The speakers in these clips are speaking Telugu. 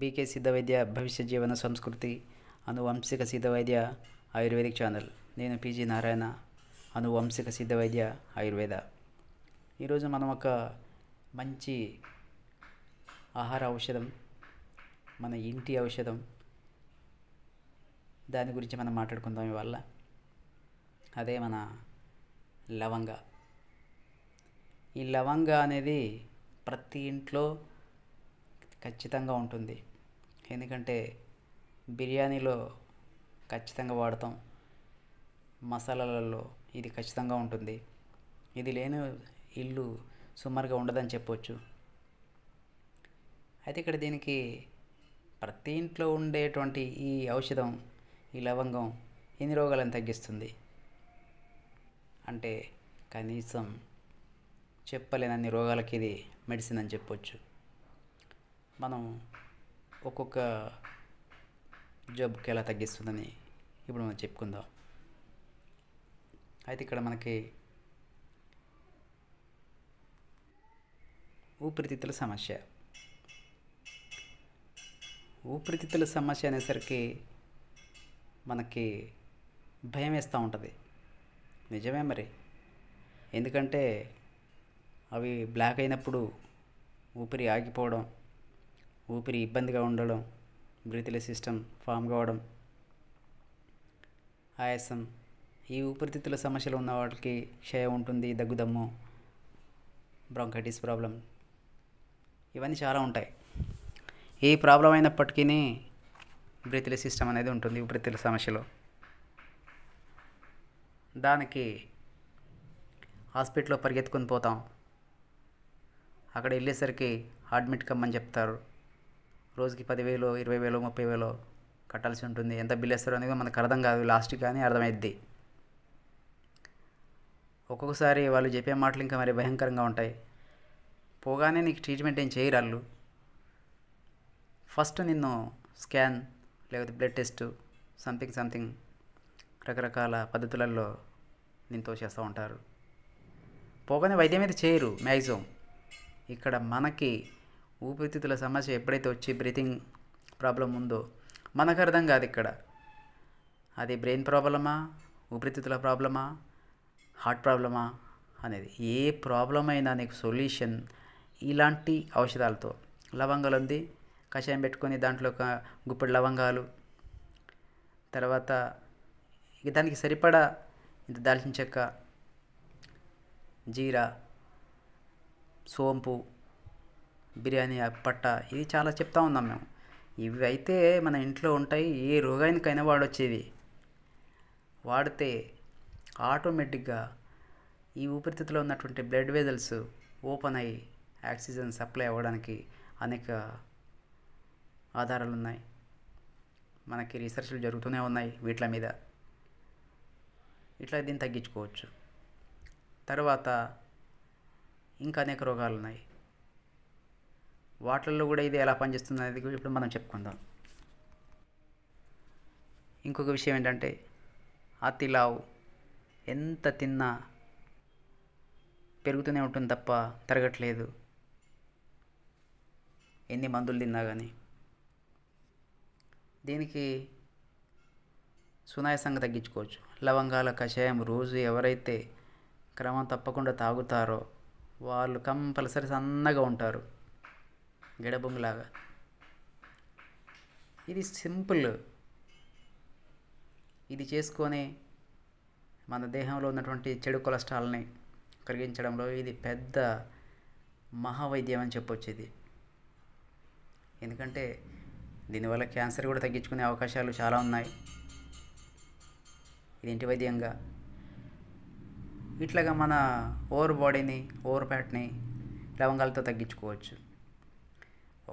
బీకే సిద్ధవైద్య భవిష్య జీవన సంస్కృతి అనువంశిక సిద్ధవైద్య ఆయుర్వేదిక్ ఛానల్ నేను పీజీ నారాయణ అనువంశిక సిద్ధవైద్య ఆయుర్వేద ఈరోజు మనం ఒక మంచి ఆహార ఔషధం మన ఇంటి ఔషధం దాని గురించి మనం మాట్లాడుకుందాం ఇవాళ అదే మన లవంగ ఈ లవంగ అనేది ప్రతి ఇంట్లో ఖచ్చితంగా ఉంటుంది ఎందుకంటే బిర్యానీలో ఖచ్చితంగా వాడతాం మసాలాలలో ఇది ఖచ్చితంగా ఉంటుంది ఇది లేని ఇల్లు సుమారుగా ఉండదని చెప్పవచ్చు అయితే ఇక్కడ దీనికి ప్రతి ఇంట్లో ఉండేటువంటి ఈ ఔషధం ఈ లవంగం ఎన్ని రోగాలను తగ్గిస్తుంది అంటే కనీసం చెప్పలేనన్ని రోగాలకి ఇది మెడిసిన్ అని చెప్పవచ్చు మనం ఒక్కొక్క జబ్బుకి ఎలా తగ్గిస్తుందని ఇప్పుడు మనం చెప్పుకుందాం అయితే ఇక్కడ మనకి ఊపిరితిత్తుల సమస్య ఊపిరితిత్తుల సమస్య అనేసరికి మనకి భయం వేస్తూ ఉంటుంది నిజమే మరి ఎందుకంటే అవి బ్లాక్ అయినప్పుడు ఊపిరి ఆగిపోవడం ఊపిరి ఇబ్బందిగా ఉండడం బ్రీతిల సిస్టమ్ ఫామ్ కావడం ఆయాసం ఈ ఊపిరితిత్తుల సమస్యలు ఉన్న వాటికి క్షయం ఉంటుంది దగ్గుదమ్ము బ్రాంకైటిస్ ప్రాబ్లం ఇవన్నీ చాలా ఉంటాయి ఏ ప్రాబ్లం అయినప్పటికీ బ్రీతిల సిస్టమ్ అనేది ఉంటుంది ఊపిరితిత్తుల సమస్యలో దానికి హాస్పిటల్లో పరిగెత్తుకొని పోతాం అక్కడ వెళ్ళేసరికి అడ్మిట్ కమ్మని చెప్తారు రోజుకి పదివేలు ఇరవై వేలు ముప్పై వేలు కట్టాల్సి ఉంటుంది ఎంత బిల్ వేస్తారో అనేది మనకు అర్థం కాదు లాస్ట్ కానీ అర్థమైద్ది ఒక్కొక్కసారి వాళ్ళు చెప్పే మాటలు ఇంకా మరి భయంకరంగా ఉంటాయి పోగానే నీకు ట్రీట్మెంట్ ఏం చేయరు వాళ్ళు ఫస్ట్ నిన్ను స్కాన్ లేకపోతే బ్లడ్ టెస్ట్ సంథింగ్ సంథింగ్ రకరకాల పద్ధతులలో నేను చేస్తూ ఉంటారు పోగానే వైద్యం అయితే చేయరు మ్యాక్సిమం ఇక్కడ మనకి ఊపిరితిత్తుల సమస్య ఎప్పుడైతే వచ్చి బ్రీతింగ్ ప్రాబ్లం ఉందో మనకు అర్థం కాదు ఇక్కడ అది బ్రెయిన్ ప్రాబ్లమా ఊపిరితిత్తుల ప్రాబ్లమా హార్ట్ ప్రాబ్లమా అనేది ఏ ప్రాబ్లం అయినా నీకు సొల్యూషన్ ఇలాంటి ఔషధాలతో లవంగాలు ఉంది కషాయం పెట్టుకొని దాంట్లో ఒక గుప్పెడు లవంగాలు తర్వాత దానికి సరిపడా ఇంత దాల్చిన చెక్క జీరా సోంపు బిర్యానీ అప్పట్ట ఇది చాలా చెప్తా ఉన్నాం మేము ఇవి అయితే మన ఇంట్లో ఉంటాయి ఏ రోగానికైనా వాడొచ్చేవి వాడితే ఆటోమేటిక్గా ఈ ఊపిరితిత్తులో ఉన్నటువంటి బ్లడ్ వెజల్స్ ఓపెన్ అయ్యి ఆక్సిజన్ సప్లై అవ్వడానికి అనేక ఆధారాలు ఉన్నాయి మనకి రీసెర్చ్లు జరుగుతూనే ఉన్నాయి వీటిల మీద ఇట్లా దీన్ని తగ్గించుకోవచ్చు తర్వాత ఇంకా అనేక రోగాలు ఉన్నాయి వాటిల్లో కూడా ఇది ఎలా పనిచేస్తుంది అనేది ఇప్పుడు మనం చెప్పుకుందాం ఇంకొక విషయం ఏంటంటే అతిలావు ఎంత తిన్నా పెరుగుతూనే ఉంటుంది తప్ప తరగట్లేదు ఎన్ని మందులు తిన్నా కానీ దీనికి సునాయాసంగా తగ్గించుకోవచ్చు లవంగాల కషాయం రోజు ఎవరైతే క్రమం తప్పకుండా తాగుతారో వాళ్ళు కంపల్సరీ సన్నగా ఉంటారు గడబొమ్మలాగా ఇది సింపుల్ ఇది చేసుకొని మన దేహంలో ఉన్నటువంటి చెడు కొలెస్ట్రాల్ని కరిగించడంలో ఇది పెద్ద మహావైద్యం అని చెప్పొచ్చు ఇది ఎందుకంటే దీనివల్ల క్యాన్సర్ కూడా తగ్గించుకునే అవకాశాలు చాలా ఉన్నాయి ఇది ఇంటి వైద్యంగా ఇట్లాగా మన ఓవర్ బాడీని ఓవర్ ఫ్యాట్ని లవంగాలతో తగ్గించుకోవచ్చు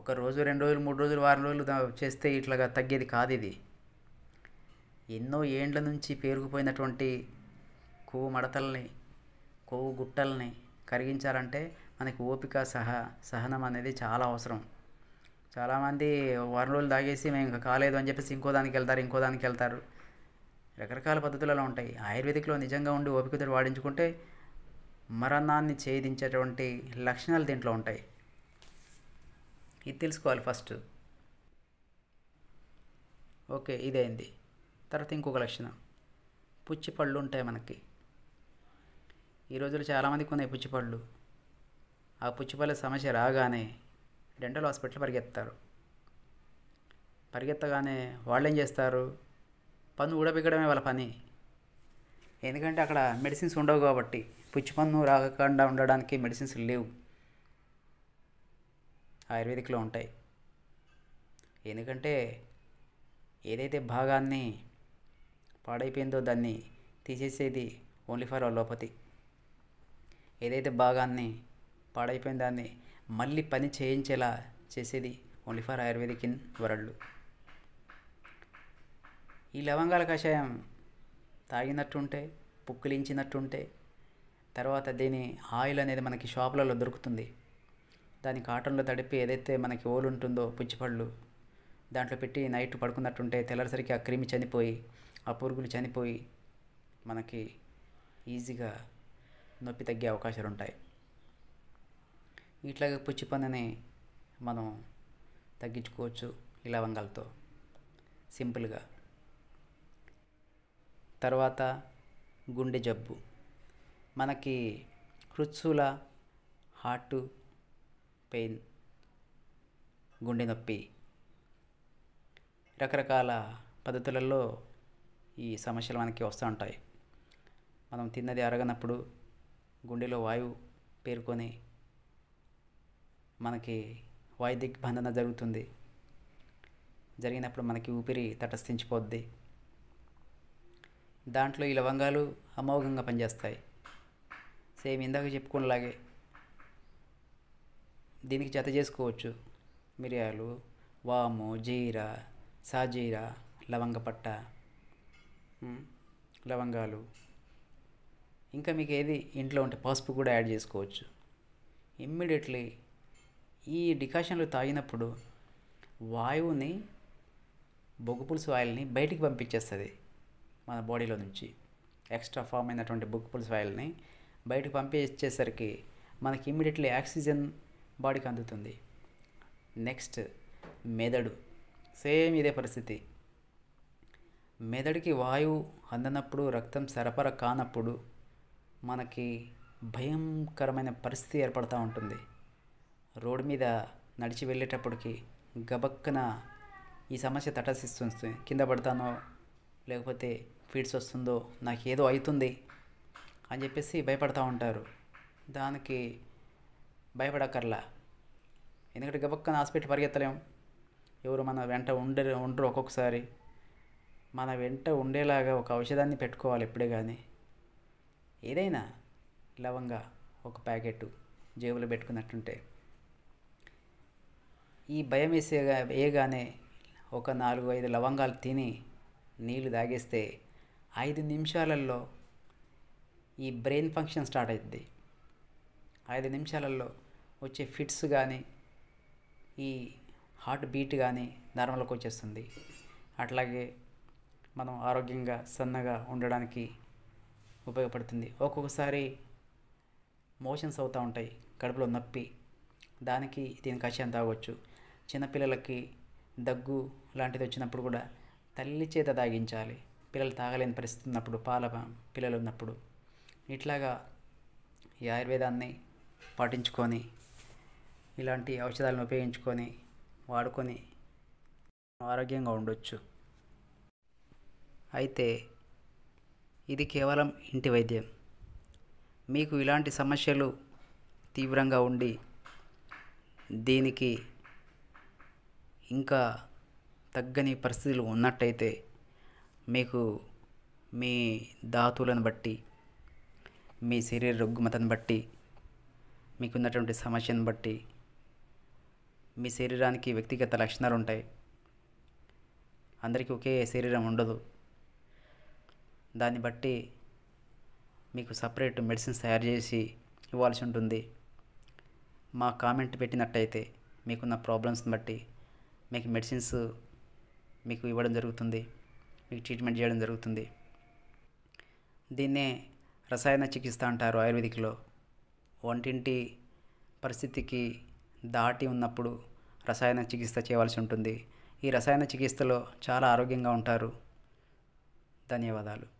ఒక రోజు రెండు రోజులు మూడు రోజులు వారం రోజులు చేస్తే ఇట్లాగా తగ్గేది కాదు ఇది ఎన్నో ఏండ్ల నుంచి పేరుకుపోయినటువంటి కొవ్వు మడతల్ని కొవ్వు గుట్టల్ని కరిగించాలంటే మనకి ఓపిక సహ సహనం అనేది చాలా అవసరం చాలామంది వారం రోజులు తాగేసి మేము ఇంకా కాలేదు అని చెప్పేసి ఇంకో దానికి వెళ్తారు ఇంకో దానికి వెళ్తారు రకరకాల పద్ధతులలో ఉంటాయి ఆయుర్వేదిక్లో నిజంగా ఉండి ఓపికతో వాడించుకుంటే మరణాన్ని ఛేదించేటువంటి లక్షణాలు దీంట్లో ఉంటాయి ఇది తెలుసుకోవాలి ఫస్ట్ ఓకే ఇదైంది తర్వాత ఇంకొక లక్షణం పుచ్చిపళ్ళు ఉంటాయి మనకి ఈ రోజుల్లో చాలామందికి ఉన్నాయి పుచ్చిపళ్ళు ఆ పుచ్చిపళ్ళ సమస్య రాగానే డెంటల్ హాస్పిటల్ పరిగెత్తారు పరిగెత్తగానే వాళ్ళు ఏం చేస్తారు పన్ను ఊడబిగ్గడమే వాళ్ళ పని ఎందుకంటే అక్కడ మెడిసిన్స్ ఉండవు కాబట్టి పుచ్చిపన్ను రాకుండా ఉండడానికి మెడిసిన్స్ లేవు ఆయుర్వేదిక్లో ఉంటాయి ఎందుకంటే ఏదైతే భాగాన్ని పాడైపోయిందో దాన్ని తీసేసేది ఓన్లీ ఫర్ అలోపతి ఏదైతే భాగాన్ని పాడైపోయిన దాన్ని మళ్ళీ పని చేయించేలా చేసేది only for ayurvedic in world ఈ లవంగాల కషాయం తాగినట్టుంటే పుక్కిలించినట్టుంటే తర్వాత దీని ఆయిల్ అనేది మనకి షాపులలో దొరుకుతుంది దాని కాటన్లో తడిపి ఏదైతే మనకి ఓలు ఉంటుందో పుచ్చిపళ్ళు దాంట్లో పెట్టి నైట్ పడుకున్నట్టుంటే తెల్లసరికి ఆ క్రిమి చనిపోయి ఆ పురుగులు చనిపోయి మనకి ఈజీగా నొప్పి తగ్గే అవకాశాలు ఉంటాయి ఇట్లాగే పుచ్చి పనిని మనం తగ్గించుకోవచ్చు ఈ లవంగాలతో సింపుల్గా తర్వాత గుండె జబ్బు మనకి కృత్సుల హార్టు పెయిన్ గుండె నొప్పి రకరకాల పద్ధతులలో ఈ సమస్యలు మనకి వస్తూ ఉంటాయి మనం తిన్నది అరగనప్పుడు గుండెలో వాయువు పేరుకొని మనకి వాయు దిగ్బంధన జరుగుతుంది జరిగినప్పుడు మనకి ఊపిరి తటస్థించిపోద్ది దాంట్లో ఈ లవంగాలు అమోఘంగా పనిచేస్తాయి సేమ్ ఇందాక చెప్పుకున్నలాగే దీనికి జత చేసుకోవచ్చు మిరియాలు వాము జీరా సాజీరా పట్ట లవంగాలు ఇంకా మీకు ఏది ఇంట్లో ఉంటే పసుపు కూడా యాడ్ చేసుకోవచ్చు ఇమ్మీడియట్లీ ఈ డికాషన్లు తాగినప్పుడు వాయువుని బొగ్గుపులుసు ఆయిల్ని బయటికి పంపించేస్తుంది మన బాడీలో నుంచి ఎక్స్ట్రా ఫామ్ అయినటువంటి బొగ్గుపులుసు ఆయిల్ని బయటకు పంపించేసరికి మనకి ఇమ్మీడియట్లీ ఆక్సిజన్ బాడీకి అందుతుంది నెక్స్ట్ మెదడు సేమ్ ఇదే పరిస్థితి మెదడుకి వాయువు అందనప్పుడు రక్తం సరఫరా కానప్పుడు మనకి భయంకరమైన పరిస్థితి ఏర్పడుతూ ఉంటుంది రోడ్డు మీద నడిచి వెళ్ళేటప్పటికి గబక్కన ఈ సమస్య తటస్థిస్తుంది కింద పడతానో లేకపోతే ఫీడ్స్ వస్తుందో నాకు ఏదో అవుతుంది అని చెప్పేసి భయపడతూ ఉంటారు దానికి భయపడక్కర్లా ఎందుకంటే గబక్కన హాస్పిటల్ పరిగెత్తలేం ఎవరు మన వెంట ఉండే ఉండరు ఒక్కొక్కసారి మన వెంట ఉండేలాగా ఒక ఔషధాన్ని పెట్టుకోవాలి ఎప్పుడే కానీ ఏదైనా లవంగా ఒక ప్యాకెట్ జేబులో పెట్టుకున్నట్టుంటే ఈ భయం వేసే వేయగానే ఒక నాలుగు ఐదు లవంగాలు తిని నీళ్లు తాగేస్తే ఐదు నిమిషాలలో ఈ బ్రెయిన్ ఫంక్షన్ స్టార్ట్ అవుతుంది ఐదు నిమిషాలలో వచ్చే ఫిట్స్ కానీ ఈ హార్ట్ బీట్ కానీ నార్మల్కి వచ్చేస్తుంది అట్లాగే మనం ఆరోగ్యంగా సన్నగా ఉండడానికి ఉపయోగపడుతుంది ఒక్కొక్కసారి మోషన్స్ అవుతూ ఉంటాయి కడుపులో నొప్పి దానికి దీని కషాయం తాగొచ్చు చిన్నపిల్లలకి దగ్గు లాంటిది వచ్చినప్పుడు కూడా తల్లి చేత తాగించాలి పిల్లలు తాగలేని పరిస్థితి ఉన్నప్పుడు పాల పిల్లలు ఉన్నప్పుడు ఇట్లాగా ఈ ఆయుర్వేదాన్ని పాటించుకొని ఇలాంటి ఔషధాలను ఉపయోగించుకొని వాడుకొని ఆరోగ్యంగా ఉండొచ్చు అయితే ఇది కేవలం ఇంటి వైద్యం మీకు ఇలాంటి సమస్యలు తీవ్రంగా ఉండి దీనికి ఇంకా తగ్గని పరిస్థితులు ఉన్నట్టయితే మీకు మీ ధాతువులను బట్టి మీ శరీర రుగ్మతను బట్టి మీకున్నటువంటి సమస్యను బట్టి మీ శరీరానికి వ్యక్తిగత లక్షణాలు ఉంటాయి అందరికీ ఒకే శరీరం ఉండదు దాన్ని బట్టి మీకు సపరేట్ మెడిసిన్స్ తయారు చేసి ఇవ్వాల్సి ఉంటుంది మా కామెంట్ పెట్టినట్టయితే మీకున్న ప్రాబ్లమ్స్ని బట్టి మీకు మెడిసిన్స్ మీకు ఇవ్వడం జరుగుతుంది మీకు ట్రీట్మెంట్ చేయడం జరుగుతుంది దీన్నే రసాయన చికిత్స అంటారు ఆయుర్వేదిక్లో వంటింటి పరిస్థితికి దాటి ఉన్నప్పుడు రసాయన చికిత్స చేయవలసి ఉంటుంది ఈ రసాయన చికిత్సలో చాలా ఆరోగ్యంగా ఉంటారు ధన్యవాదాలు